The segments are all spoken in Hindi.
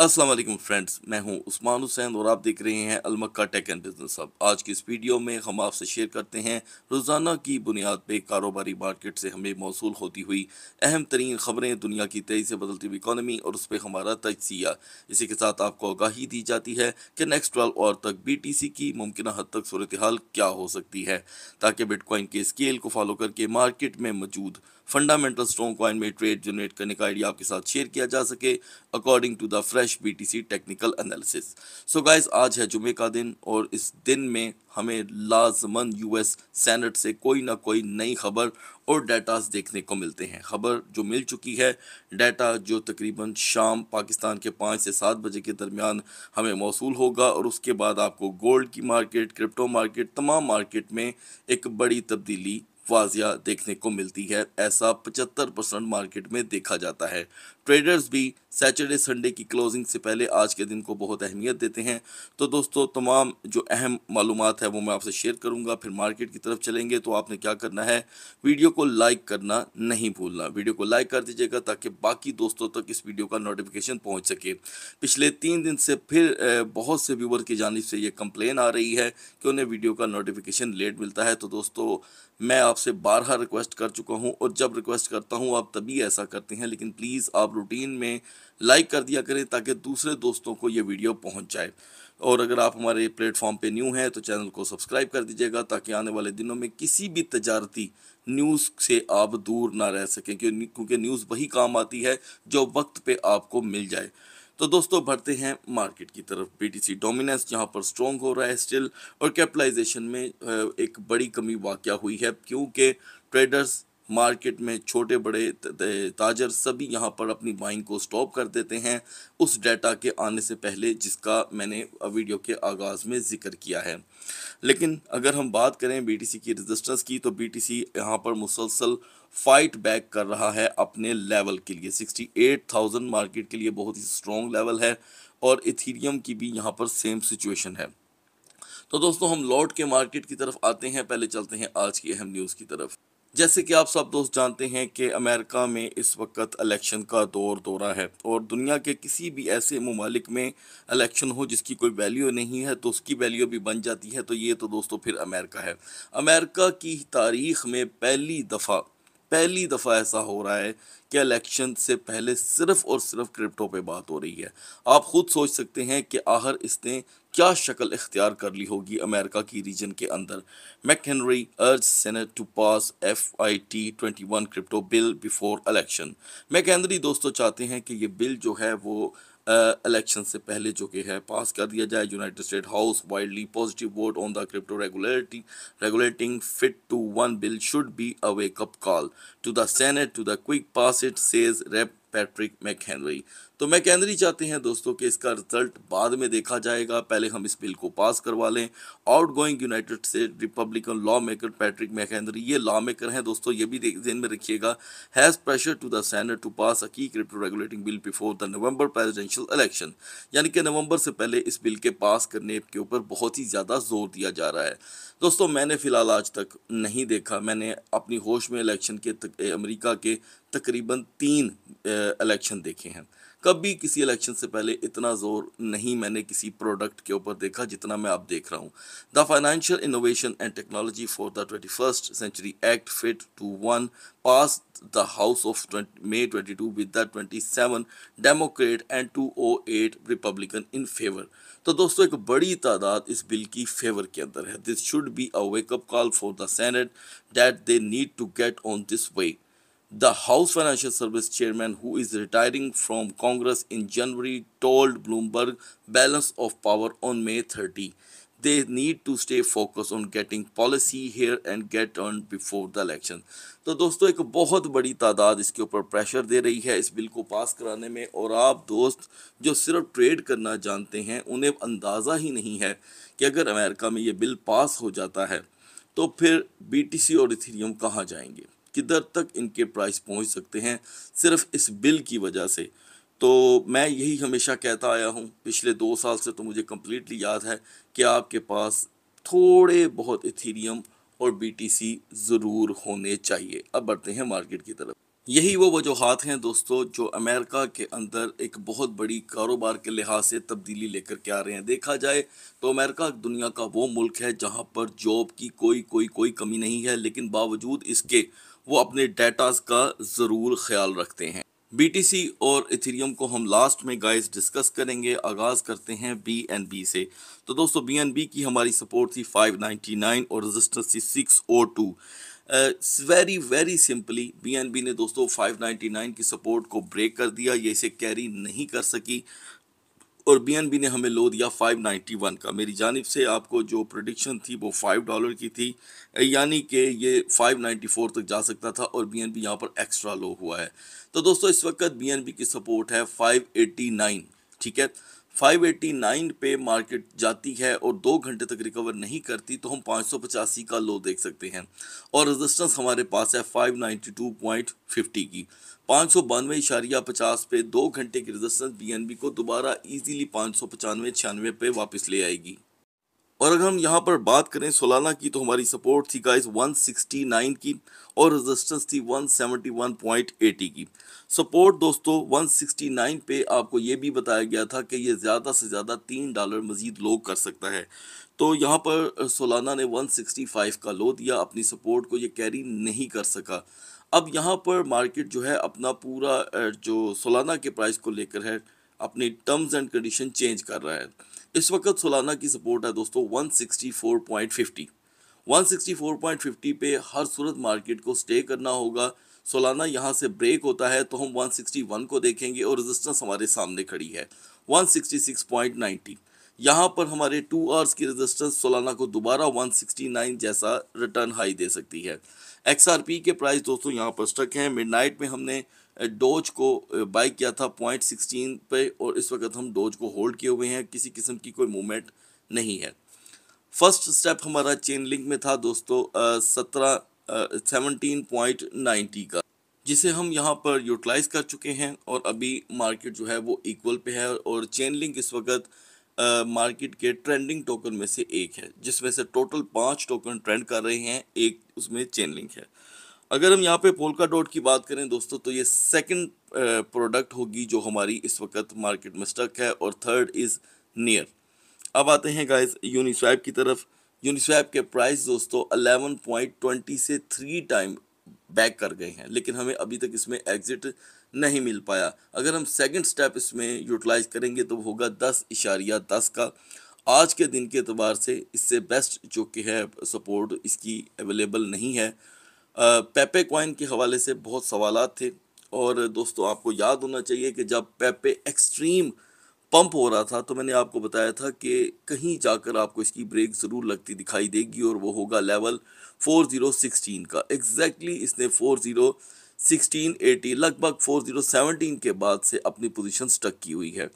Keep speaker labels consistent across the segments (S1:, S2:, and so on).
S1: अस्सलाम वालेकुम फ्रेंड्स मैं हूं उस्मान हुसैन और आप देख रहे हैं अलमक्का टेक एंड बिजनेस अब आज की इस वीडियो में हम आपसे शेयर करते हैं रोज़ाना की बुनियाद पे कारोबारी मार्केट से हमें मौसू होती हुई अहम तरीन खबरें दुनिया की तेज़ी से बदलती हुई इकानमी और उस पर हमारा तजिया इसी के साथ आपको आगाही दी जाती है कि नेक्स्ट ट्वेल्व और तक बी टी सी की मुमकिन हद तक सूरत हाल क्या हो सकती है ताकि बिटकॉइन के स्केल को फॉलो करके मार्केट में मौजूद फंडामेंटल स्ट्रॉन्ग कॉइन में ट्रेड जनरेट करने का आइडिया आपके साथ शेयर किया जा सके according to the fresh slash B T C technical analysis so guys आज है जुमे का दिन और इस दिन में हमें लाजमन यू एस सैनट से कोई ना कोई नई खबर और डाटास देखने को मिलते हैं खबर जो मिल चुकी है डाटा जो तकरीबन शाम पाकिस्तान के पाँच से सात बजे के दरमियान हमें मौसू होगा और उसके बाद आपको गोल्ड की मार्केट क्रिप्टो मार्केट तमाम मार्केट में एक बड़ी तब्दीली वाजिया देखने को मिलती है ऐसा 75 परसेंट मार्केट में देखा जाता है ट्रेडर्स भी सैटरडे संडे की क्लोजिंग से पहले आज के दिन को बहुत अहमियत देते हैं तो दोस्तों तमाम जो अहम मालूम है वो मैं आपसे शेयर करूंगा फिर मार्केट की तरफ चलेंगे तो आपने क्या करना है वीडियो को लाइक करना नहीं भूलना वीडियो को लाइक कर दीजिएगा ताकि बाकी दोस्तों तक इस वीडियो का नोटिफिकेशन पहुँच सके पिछले तीन दिन से फिर बहुत से व्यूवर की जानब से ये कंप्लेन आ रही है कि उन्हें वीडियो का नोटिफिकेशन लेट मिलता है तो दोस्तों मैं आपसे बारह रिक्वेस्ट कर चुका हूँ और जब रिक्वेस्ट करता हूँ आप तभी ऐसा करते हैं लेकिन प्लीज़ आप आप रूटीन में लाइक कर दिया करें ताकि दूसरे दोस्तों को ये वीडियो पहुंच जाए और अगर आप हमारे प्लेटफॉर्म पे न्यू हैं तो चैनल को सब्सक्राइब कर दीजिएगा ताकि आने वाले दिनों में किसी भी तजारती न्यूज़ से आप दूर ना रह सकें क्योंकि न्यूज़ वही काम आती है जो वक्त पर आपको मिल जाए तो दोस्तों बढ़ते हैं मार्केट की तरफ बीटीसी डोमिनेंस जहां पर स्ट्रॉन्ग हो रहा है स्टिल और कैपिटलाइजेशन में एक बड़ी कमी वाक़ हुई है क्योंकि ट्रेडर्स मार्केट में छोटे बड़े ताजर सभी यहाँ पर अपनी बाइंग को स्टॉप कर देते हैं उस डाटा के आने से पहले जिसका मैंने वीडियो के आगाज़ में ज़िक्र किया है लेकिन अगर हम बात करें बीटीसी की रजिस्टेंस की तो बीटीसी यहाँ पर मुसलसल फाइट बैक कर रहा है अपने लेवल के लिए 68,000 मार्केट के लिए बहुत ही स्ट्रॉन्ग लेवल है और इथीरियम की भी यहाँ पर सेम सिचुएशन है तो दोस्तों हम लौट के मार्केट की तरफ आते हैं पहले चलते हैं आज की अहम न्यूज़ की तरफ जैसे कि आप सब दोस्त जानते हैं कि अमेरिका में इस वक्त इलेक्शन का दौर दौरा है और दुनिया के किसी भी ऐसे ममालिक में इलेक्शन हो जिसकी कोई वैल्यू नहीं है तो उसकी वैल्यू भी बन जाती है तो ये तो दोस्तों फिर अमेरिका है अमेरिका की तारीख में पहली दफ़ा पहली दफ़ा ऐसा हो रहा है कि इलेक्शन से पहले सिर्फ और सिर्फ क्रिप्टो पे बात हो रही है आप खुद सोच सकते हैं कि आहर इसने क्या शक्ल इख्तियार कर ली होगी अमेरिका की रीजन के अंदर McHenry urge Senate to pass F I T twenty one crypto bill before election McHenry दोस्तों चाहते हैं कि ये बिल जो है वो इलेक्शन uh, से पहले जो कि है पास कर दिया जाए United State House widely positive vote on the crypto regulating regulating FIT two one bill should be a wake up call to the Senate to the quick pass it says Rep Patrick McHenry तो मैकहेनरी चाहते हैं दोस्तों कि इसका रिजल्ट बाद में देखा जाएगा पहले हम इस बिल को पास करवा लें आउट गोइंग यूनाइटेड से Republican lawmaker Patrick McHenry ये लॉ मेकर हैं दोस्तों ये भी जहन में रखिएगा has pressure to the Senate to pass a key crypto regulating bill before the November presidential election यानी कि नवंबर से पहले इस बिल के पास करने के ऊपर बहुत ही ज़्यादा जोर दिया जा रहा है दोस्तों मैंने फ़िलहाल आज तक नहीं देखा मैंने अपनी होश में इलेक्शन के अमरीका के तकरीबन तीन इलेक्शन देखे हैं कभी किसी इलेक्शन से पहले इतना ज़ोर नहीं मैंने किसी प्रोडक्ट के ऊपर देखा जितना मैं अब देख रहा हूँ the financial innovation and technology for the twenty first century act fit two one pass the House of May twenty two with the twenty seven Democrat and two o eight Republican in favour तो दोस्तों एक बड़ी तादाद इस बिल की फेवर के अंदर है this should be a wake up call for the Senate that they need to get on this way The House Financial Service Chairman, who is retiring from Congress in January, told Bloomberg balance of power on May 30. They need to stay focused on getting policy here and get on before the election. तो दोस्तों एक बहुत बड़ी तादाद इसके ऊपर प्रेशर दे रही है इस बिल को पास कराने में और आप दोस्त जो सिर्फ ट्रेड करना जानते हैं उन्हें अंदाज़ा ही नहीं है कि अगर अमेरिका में ये बिल पास हो जाता है तो फिर बीटीसी और इथेरियम कहाँ जाएंगे किधर तक इनके प्राइस पहुंच सकते हैं सिर्फ इस बिल की वजह से तो मैं यही हमेशा कहता आया हूं पिछले दो साल से तो मुझे कम्प्लीटली याद है कि आपके पास थोड़े बहुत इथीरियम और बी ज़रूर होने चाहिए अब बढ़ते हैं मार्केट की तरफ यही वो वजूहत हैं दोस्तों जो अमेरिका के अंदर एक बहुत बड़ी कारोबार के लिहाज से तब्दीली लेकर के आ रहे हैं देखा जाए तो अमेरिका दुनिया का वो मुल्क है जहाँ पर जॉब की कोई कोई कोई कमी नहीं है लेकिन बावजूद इसके वो अपने डेटाज का ज़रूर ख्याल रखते हैं BTC और इथेरियम को हम लास्ट में गाइस डिस्कस करेंगे आगाज़ करते हैं BNB से तो दोस्तों BNB की हमारी सपोर्ट थी 599 और रेजिस्टेंस थी 602 वेरी वेरी सिंपली BNB ने दोस्तों 599 की सपोर्ट को ब्रेक कर दिया ये इसे कैरी नहीं कर सकी और बीएनबी ने हमें लो दिया 591 का मेरी जानब से आपको जो प्रोडिक्शन थी वो फाइव डॉलर की थी यानी कि ये 594 तक जा सकता था और बीएनबी यहाँ पर एक्स्ट्रा लो हुआ है तो दोस्तों इस वक्त बीएनबी की सपोर्ट है 589 ठीक है 589 पे मार्केट जाती है और दो घंटे तक रिकवर नहीं करती तो हम पाँच का लो देख सकते हैं और रेजिस्टेंस हमारे पास है 592.50 की पाँच सौ बानवे इशारिया पचास पे दो घंटे की रेजिस्टेंस बीएनबी को दोबारा इजीली पाँच सौ पचानवे छियानवे पे वापस ले आएगी और अगर हम यहाँ पर बात करें सोलाना की तो हमारी सपोर्ट थी गाइस 169 की और रेजिस्टेंस थी 171.80 की सपोर्ट दोस्तों 169 पे आपको ये भी बताया गया था कि ये ज़्यादा से ज़्यादा तीन डॉलर मज़ीद लो कर सकता है तो यहाँ पर सोलाना ने 165 का लो दिया अपनी सपोर्ट को ये कैरी नहीं कर सका अब यहाँ पर मार्केट जो है अपना पूरा जो सोलाना के प्राइस को लेकर है अपनी टर्म्स एंड कंडीशन चेंज कर रहा है इस वक्त सोलाना की सपोर्ट है दोस्तों 164.50 164.50 पे हर सूरत मार्केट को स्टे करना होगा सोलाना यहाँ से ब्रेक होता है तो हम 161 को देखेंगे और रेजिस्टेंस हमारे सामने खड़ी है 166.90 यहाँ पर हमारे टू आवर्स की रेजिस्टेंस सोलाना को दोबारा 169 जैसा रिटर्न हाई दे सकती है एक्सआरपी के प्राइस दोस्तों यहाँ पर स्टक हैं मिडनाइट में हमने डोज को बाई किया था पॉइंट सिक्सटीन पे और इस वक्त हम डोज को होल्ड किए हुए हैं किसी किस्म की कोई मूवमेंट नहीं है फर्स्ट स्टेप हमारा चेन लिंक में था दोस्तों सत्रह सेवनटीन पॉइंट नाइन्टी का जिसे हम यहाँ पर यूटिलाइज कर चुके हैं और अभी मार्केट जो है वो इक्वल पे है और चेन लिंक इस वक्त मार्केट के ट्रेंडिंग टोकन में से एक है जिसमें से टोटल पाँच टोकन ट्रेंड कर रहे हैं एक उसमें चेन लिंक है अगर हम यहाँ पे पोलका डॉट की बात करें दोस्तों तो ये सेकंड प्रोडक्ट होगी जो हमारी इस वक्त मार्केट में स्टक है और थर्ड इज़ नियर अब आते हैं गाइस यूनिस्वैप की तरफ यूनिस्वैप के प्राइस दोस्तों ट्वेंटी से थ्री टाइम बैक कर गए हैं लेकिन हमें अभी तक इसमें एग्ज़िट नहीं मिल पाया अगर हम सेकंड स्टेप इसमें यूटिलाइज करेंगे तो होगा दस इशारिया दस का आज के दिन के अतबार से इससे बेस्ट जो कि है सपोर्ट इसकी अवेलेबल नहीं है पेपे क्वाइन के हवाले से बहुत सवाल थे और दोस्तों आपको याद होना चाहिए कि जब पेपे एक्सट्रीम पंप हो रहा था तो मैंने आपको बताया था कि कहीं जाकर आपको इसकी ब्रेक ज़रूर लगती दिखाई देगी और वो होगा लेवल 4016 का एग्जैक्टली exactly इसने सिक्सटीन 80 लगभग 4017 के बाद से अपनी पोजीशन स्टक की हुई है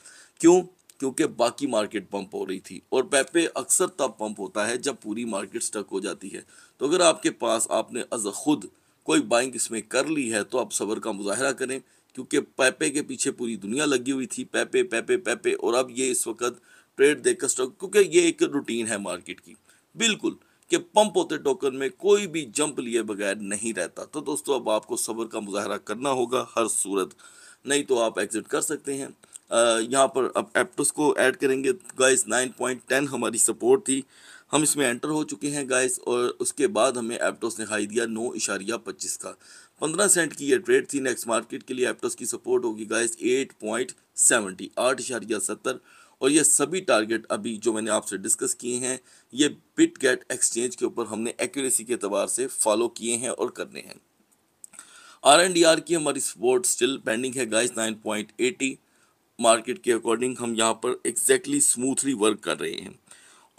S1: क्यों क्योंकि बाकी मार्केट पंप हो रही थी और पैपे अक्सर तब पंप होता है जब पूरी मार्केट स्टक हो जाती है तो अगर आपके पास आपने अज खुद कोई बाइंग इसमें कर ली है तो आप सबर का मुजाहरा करें क्योंकि पैपे के पीछे पूरी दुनिया लगी हुई थी पैपे पैपे पैपे और अब ये इस वक्त ट्रेड देखकर स्टॉक क्योंकि ये एक रूटीन है मार्केट की बिल्कुल कि पंप होते टोकन में कोई भी जंप लिए बगैर नहीं रहता तो दोस्तों अब आपको सब्र का मुजाहरा करना होगा हर सूरत नहीं तो आप एग्जिट कर सकते हैं यहाँ पर अब एप्टस को ऐड करेंगे गाइस 9.10 हमारी सपोर्ट थी हम इसमें एंटर हो चुके हैं गाइस और उसके बाद हमें एप्टोस ने दिया नौ इशारिया पच्चीस का पंद्रह सेंट की ये ट्रेड थी नेक्स्ट मार्केट के लिए एप्टोस की सपोर्ट होगी गाइस एट पॉइंट सेवेंटी आठ इशारिया सत्तर और ये सभी टारगेट अभी जो मैंने आपसे डिस्कस किए हैं ये बिट गेट एक्सचेंज के ऊपर हमने एक्यूरेसी के अतबार से फॉलो किए हैं और करने हैं आर एंड डी आर की हमारी सपोर्ट स्टिल पेंडिंग है guys nine point eighty market के अकॉर्डिंग हम यहाँ पर exactly स्मूथली वर्क कर रहे हैं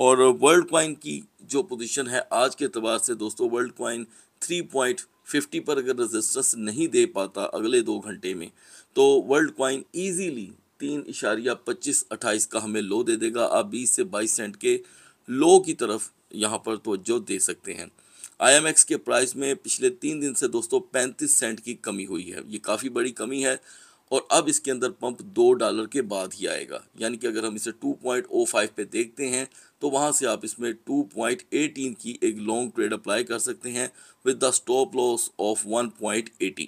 S1: और वर्ल्ड कॉइन की जो पोजिशन है आज के अतबार से दोस्तों Worldcoin three point fifty पर अगर रेजिस्टेंस नहीं दे पाता अगले दो घंटे में तो वर्ल्ड क्वाइन ईजीली तीन इशारिया पच्चीस अट्ठाईस का हमें लो दे देगा आप बीस से बाईस सेंट के लो की तरफ यहाँ पर तोज्जो दे सकते हैं आईएमएक्स के प्राइस में पिछले तीन दिन से दोस्तों पैंतीस सेंट की कमी हुई है ये काफ़ी बड़ी कमी है और अब इसके अंदर पंप दो डॉलर के बाद ही आएगा यानी कि अगर हम इसे 2.05 पे देखते हैं तो वहाँ से आप इसमें 2.18 की एक लॉन्ग ट्रेड अप्लाई कर सकते हैं with the stop loss of 1.18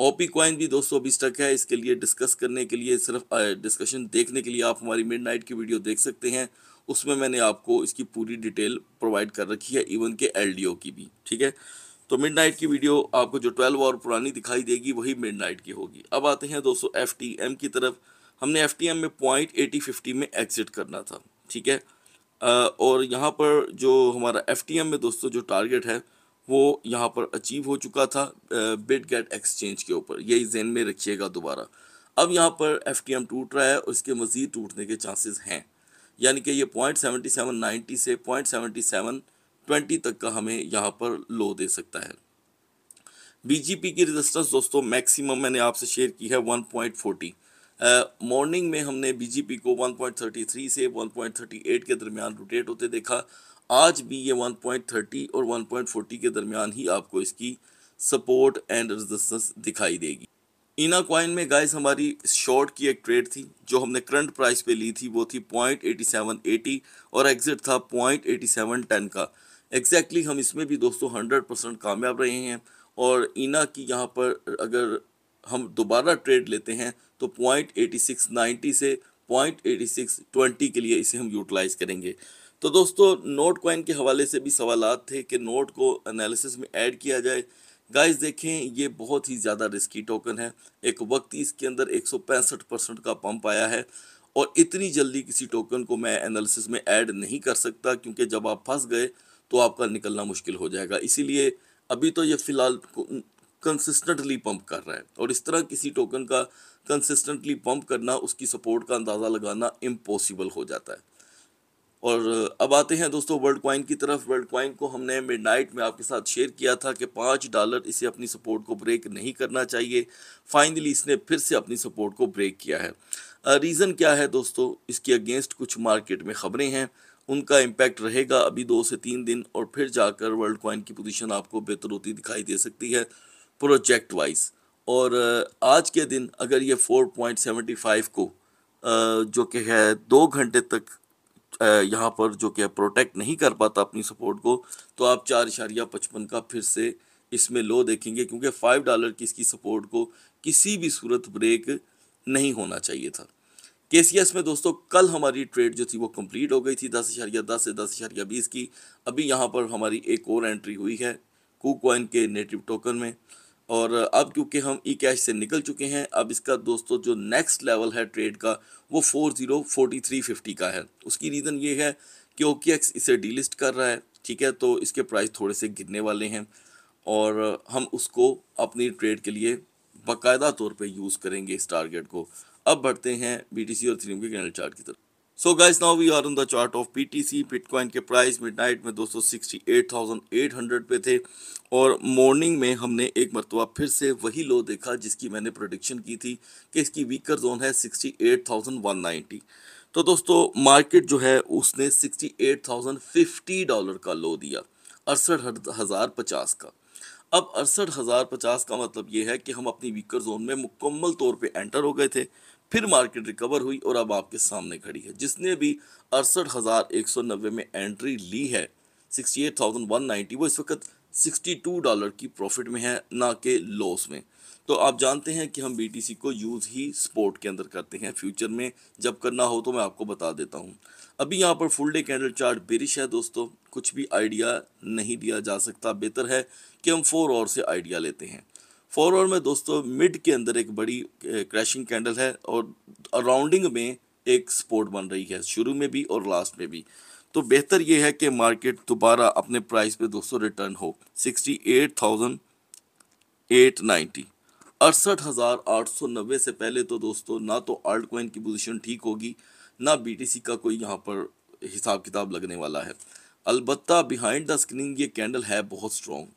S1: OP coin भी दोस्तों अभी स्टक है इसके लिए डिस्कस करने के लिए सिर्फ डिस्कशन देखने के लिए आप हमारी मिडनाइट की वीडियो देख सकते हैं उसमें मैंने आपको इसकी पूरी डिटेल प्रोवाइड कर रखी है इवन के ओ की भी ठीक है तो मिडनाइट की वीडियो आपको जो ट्वेल्व और पुरानी दिखाई देगी वही मिडनाइट की होगी अब आते हैं दोस्तों एफ की तरफ हमने एफ में पॉइंट एटी फिफ्टी में एग्जिट करना था ठीक है और यहाँ पर जो हमारा एफ में दोस्तों जो टारगेट है वो यहाँ पर अचीव हो चुका था बिट गेट एक्सचेंज के ऊपर यही जेन में रखिएगा दोबारा अब यहाँ पर एफ टूट रहा है और इसके मज़ीद टूटने के चांसेस हैं यानी कि ये पॉइंट सेवेंटी सेवन नाइन्टी से पॉइंट सेवेंटी सेवन ट्वेंटी तक का हमें यहाँ पर लो दे सकता है बीजेपी की रेजिस्टेंस दोस्तों मैक्सिमम मैंने आपसे शेयर की है वन पॉइंट फोर्टी मॉर्निंग में हमने बीजेपी को वन पॉइंट थर्टी थ्री से वन पॉइंट थर्टी एट के दरमियान रोटेट होते देखा आज भी ये वन पॉइंट थर्टी और वन पॉइंट फोर्टी के दरमियान ही आपको इसकी सपोर्ट एंड रेजिस्टेंस दिखाई देगी इना क्वाइन में गाइस हमारी शॉर्ट की एक ट्रेड थी जो हमने करंट प्राइस पे ली थी वो थी पॉइंट एटी सेवन एटी और एग्जिट था पॉइंट एटी सेवन टेन का एग्जैक्टली exactly हम इसमें भी दोस्तों हंड्रेड परसेंट कामयाब रहे हैं और इना की यहाँ पर अगर हम दोबारा ट्रेड लेते हैं तो पॉइंट एटी सिक्स नाइन्टी से पॉइंट एटी सिक्स ट्वेंटी के लिए इसे हम यूटिलाइज करेंगे तो दोस्तों नोट कॉइन के हवाले से भी सवाल थे कि नोट को एनालिसिस में ऐड किया जाए गाइस देखें ये बहुत ही ज़्यादा रिस्की टोकन है एक वक्त इसके अंदर एक परसेंट का पंप आया है और इतनी जल्दी किसी टोकन को मैं एनालिसिस में ऐड नहीं कर सकता क्योंकि जब आप फंस गए तो आपका निकलना मुश्किल हो जाएगा इसीलिए अभी तो ये फ़िलहाल कंसिस्टेंटली पंप कर रहा है और इस तरह किसी टोकन का कंसिस्टेंटली पंप करना उसकी सपोर्ट का अंदाज़ा लगाना इम्पॉसिबल हो जाता है और अब आते हैं दोस्तों वर्ल्ड क्वाइन की तरफ वर्ल्ड क्वाइन को हमने मिडनाइट में आपके साथ शेयर किया था कि पाँच डॉलर इसे अपनी सपोर्ट को ब्रेक नहीं करना चाहिए फाइनली इसने फिर से अपनी सपोर्ट को ब्रेक किया है रीज़न क्या है दोस्तों इसके अगेंस्ट कुछ मार्केट में खबरें हैं उनका इम्पैक्ट रहेगा अभी दो से तीन दिन और फिर जाकर वर्ल्ड कॉइन की पोजीशन आपको बेहतर होती दिखाई दे सकती है प्रोजेक्ट वाइज और आज के दिन अगर ये 4.75 को जो कि है दो घंटे तक यहाँ पर जो कि प्रोटेक्ट नहीं कर पाता अपनी सपोर्ट को तो आप चार इशारिया पचपन का फिर से इसमें लो देखेंगे क्योंकि फाइव डॉलर की इसकी सपोर्ट को किसी भी सूरत ब्रेक नहीं होना चाहिए था के सी एस में दोस्तों कल हमारी ट्रेड जो थी वो कंप्लीट हो गई थी दस इशारिया दस से दस इशारिया बीस की अभी यहाँ पर हमारी एक और एंट्री हुई है कू कॉइन के नेटिव टोकन में और अब क्योंकि हम ई कैश से निकल चुके हैं अब इसका दोस्तों जो नेक्स्ट लेवल है ट्रेड का वो four zero forty three fifty का है उसकी रीज़न ये है कि ओ इसे डीलिस्ट कर रहा है ठीक है तो इसके प्राइस थोड़े से गिरने वाले हैं और हम उसको अपनी ट्रेड के लिए बाकायदा तौर पे यूज़ करेंगे इस टारगेट को अब बढ़ते हैं बी और थ्रीम के कैंडल चार्ट की तरफ so guys now we are on the chart of BTC bitcoin के प्राइस मिड नाइट में 268,800 पे थे और मॉर्निंग में हमने एक मरतबा फिर से वही लो देखा जिसकी मैंने प्रोडिक्शन की थी कि इसकी वीकर जोन है 68,190 तो दोस्तों मार्केट जो है उसने 68,050 डॉलर का लो दिया अड़सठ हज़ार पचास का अब अड़सठ हज़ार पचास का मतलब ये है कि हम अपनी वीकर जोन में मुकम्मल तौर पर एंटर हो गए थे फिर मार्केट रिकवर हुई और अब आपके सामने खड़ी है जिसने भी अड़सठ हज़ार एक सौ नब्बे में एंट्री ली है sixty eight thousand one ninety वो इस वक्त सिक्सटी टू डॉलर की प्रॉफिट में है ना कि लॉस में तो आप जानते हैं कि हम बीटीसी को यूज़ ही स्पोर्ट के अंदर करते हैं फ्यूचर में जब करना हो तो मैं आपको बता देता हूँ अभी यहाँ पर full day candle chart bearish है दोस्तों कुछ भी आइडिया नहीं दिया जा सकता बेहतर है कि हम फोर और से आइडिया लेते हैं फॉरवर्ड में दोस्तों मिड के अंदर एक बड़ी क्रैशिंग कैंडल है और अराउंडिंग में एक सपोर्ट बन रही है शुरू में भी और लास्ट में भी तो बेहतर यह है कि मार्केट दोबारा अपने प्राइस पे दोस्तों रिटर्न हो sixty eight thousand eight ninety अड़सठ हज़ार आठ सौ नब्बे से पहले तो दोस्तों ना तो आर्ट कोइन की पोजीशन ठीक होगी ना बीटीसी का कोई यहाँ पर हिसाब किताब लगने वाला है अलबत्ता बिहाइंड द स्क्रीन ये कैंडल है बहुत स्ट्रॉन्ग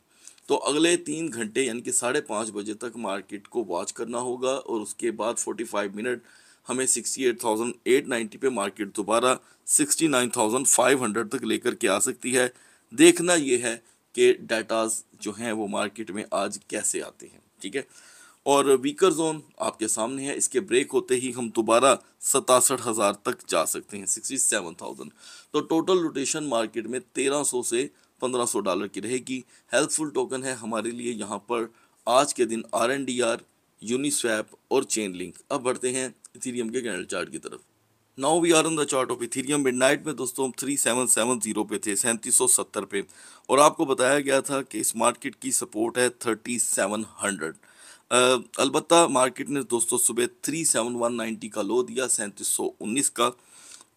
S1: तो अगले तीन घंटे यानी कि साढ़े पाँच बजे तक मार्केट को वॉच करना होगा और उसके बाद 45 मिनट हमें 68,890 पे मार्केट दोबारा 69,500 तक लेकर के आ सकती है देखना ये है कि डाटाज जो हैं वो मार्केट में आज कैसे आते हैं ठीक है और वीकर जोन आपके सामने है इसके ब्रेक होते ही हम दोबारा सतासठ हज़ार तक जा सकते हैं सिक्सटी सेवन थाउजेंड तो टोटल रोटेशन मार्केट में तेरह सौ से 1500 डॉलर की रहेगी हेल्पफुल टोकन है हमारे लिए यहाँ पर आज के दिन R N D R Uniswap और चेन लिंक अब बढ़ते हैं इथीरियम के कैंडल चार्ट की तरफ now we are on the chart of Ethereum night में दोस्तों थ्री सेवन सेवन जीरो पे थे सैंतीस सौ सत्तर पे और आपको बताया गया था कि इस मार्केट की सपोर्ट है थर्टी सेवन हंड्रेड अलबत् मार्केट ने दोस्तों सुबह थ्री सेवन वन नाइन्टी का लो दिया सैंतीस सौ उन्नीस का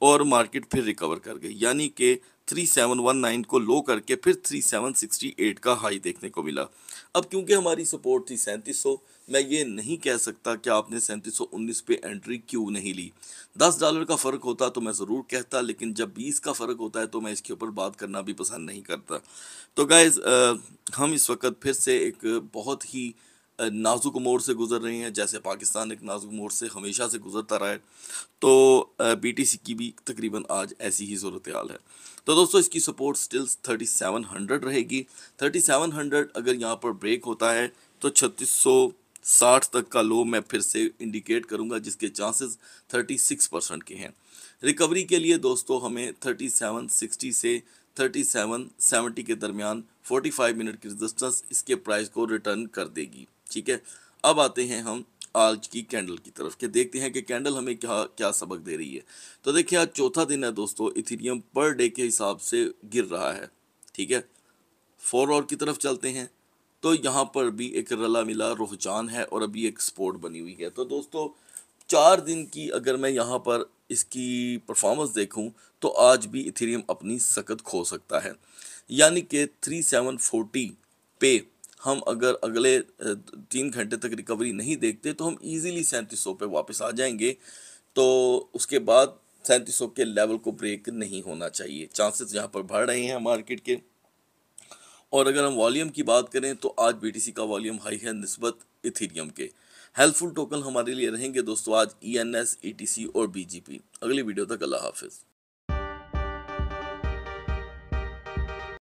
S1: और मार्केट फिर रिकवर कर गई यानी कि 3719 को लो करके फिर 3768 का हाई देखने को मिला अब क्योंकि हमारी सपोर्ट थी सैंतीस मैं ये नहीं कह सकता कि आपने सैंतीस पे एंट्री क्यों नहीं ली 10 डॉलर का फ़र्क होता तो मैं ज़रूर कहता लेकिन जब 20 का फ़र्क होता है तो मैं इसके ऊपर बात करना भी पसंद नहीं करता तो गाइज़ हम इस वक्त फिर से एक बहुत ही नाजुक मोड़ से गुजर रही हैं जैसे पाकिस्तान एक नाजुक मोड़ से हमेशा से गुजरता रहा है तो बीटीसी की भी तकरीबन आज ऐसी ही सूरत हाल है तो दोस्तों इसकी सपोर्ट स्टिल्स 3700 रहेगी 3700 अगर यहाँ पर ब्रेक होता है तो 3660 तक का लो मैं फिर से इंडिकेट करूँगा जिसके चांसेस 36 परसेंट के हैं रिकवरी के लिए दोस्तों हमें सिक्सटी से सेवनटी के दरमियान फाइव मिनट की रजिस्टेंस इसके प्राइस को रिटर्न कर देगी ठीक है अब आते हैं हम आज की कैंडल की तरफ के देखते हैं कि कैंडल हमें क्या क्या सबक दे रही है तो देखिए आज चौथा दिन है दोस्तों इथेरियम पर डे के हिसाब से गिर रहा है ठीक है फोर और की तरफ चलते हैं तो यहाँ पर भी एक रला मिला रुझान है और अभी एक स्पोर्ट बनी हुई है तो दोस्तों चार दिन की अगर मैं यहाँ पर इसकी परफॉर्मेंस देखूँ तो आज भी इथेरियम अपनी सकत खो सकता है यानी कि थ्री सेवन फोर्टी पे हम अगर अगले तीन घंटे तक रिकवरी नहीं देखते तो हम इजीली सैंतीस सौ वापस आ जाएंगे तो उसके बाद सैंतीस सौ के लेवल को ब्रेक नहीं होना चाहिए चांसेस यहाँ पर बढ़ रहे हैं मार्केट के और अगर हम वॉल्यूम की बात करें तो आज बीटीसी का वॉल्यूम हाई है नस्बत इथीरियम के हेल्पफुल टोकन हमारे लिए रहेंगे दोस्तों आज E N S E T C और बी जी पी अगली वीडियो तक अल्लाह हाफिज़